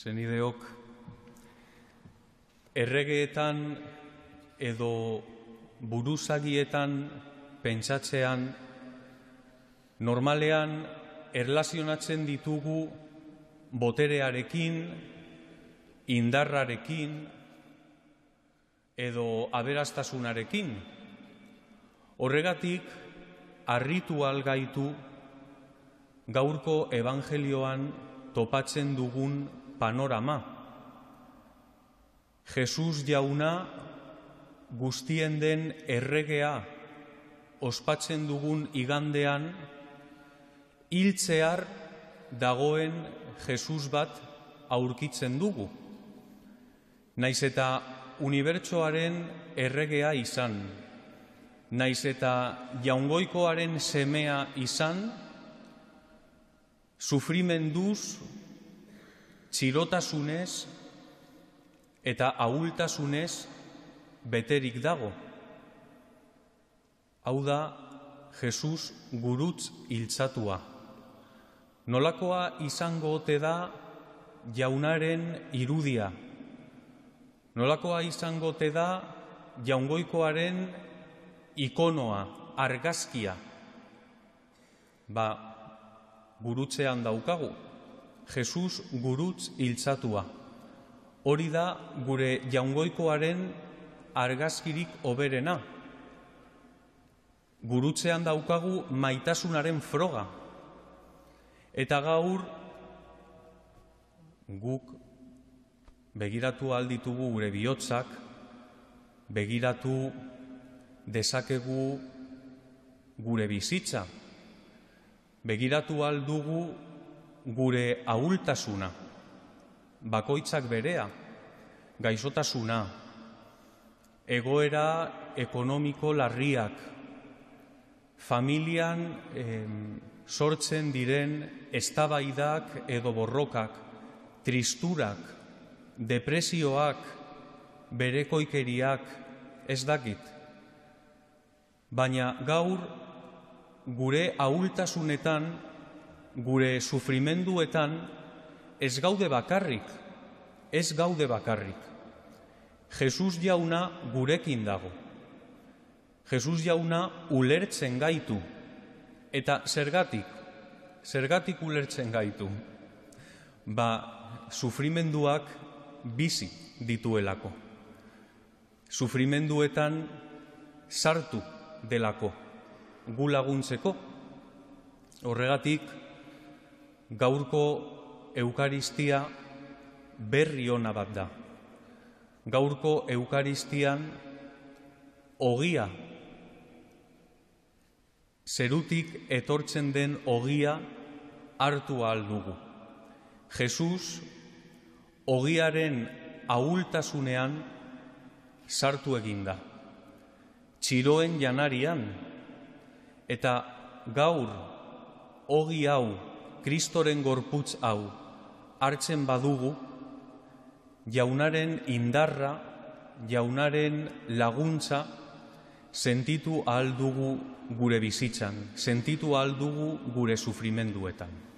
Zenideok, erregeetan edo buruzagietan pentsatzean, normalean erlazionatzen ditugu boterearekin, indarrarekin edo aberastasunarekin. Horregatik, arritu algaitu gaurko evangelioan topatzen dugun panorama. Jesus jauna guztien den erregea ospatzen dugun igandean, hiltzear dagoen Jesus bat aurkitzen dugu. Naiz eta unibertsoaren erregea izan, naiz eta jaungoikoaren semea izan, sufrimenduz txirotasunez eta ahultasunez beterik dago. Hau da, Jesus gurutz hiltzatua. Nolakoa izango ote da jaunaren irudia. Nolakoa izango ote da jaungoikoaren ikonoa, argazkia. Ba, gurutzean daukagu, Jesus gurutz hiltzatua. Hori da gure jaungoikoaren argazkirik oberena. Gurutzean daukagu maitasunaren froga. Eta gaur guk begiratu alditugu gure bihotzak, begiratu dezakegu gure bizitza. Begiratu aldugu gure ahultasuna, bakoitzak berea, gaizotasuna, egoera ekonomiko larriak, familian sortzen diren estabaidak edo borrokak, tristurak, depresioak, berekoikeriak, ez dakit. Baina gaur gure ahultasunetan gure sufrimenduetan ez gaude bakarrik, ez gaude bakarrik. Jesus jauna gurekin dago. Jesus jauna ulertzen gaitu. Eta zergatik, zergatik ulertzen gaitu. Ba, sufrimenduak bizi dituelako. Sufrimenduetan sartu delako, gu laguntzeko. Horregatik, Gaurko eukaristia berri ona bat da. Gaurko eukaristian ogia, zerutik etortzen den ogia hartu ahal dugu. Jesus ogiaren ahultasunean sartu da. Txiroen janarian eta gaur ogi hau Kristoren gorputz hau hartzen badugu jaunaren indarra jaunaren laguntza sentitu ahal dugu gure bizitzan sentitu ahal dugu gure sufrimenduetan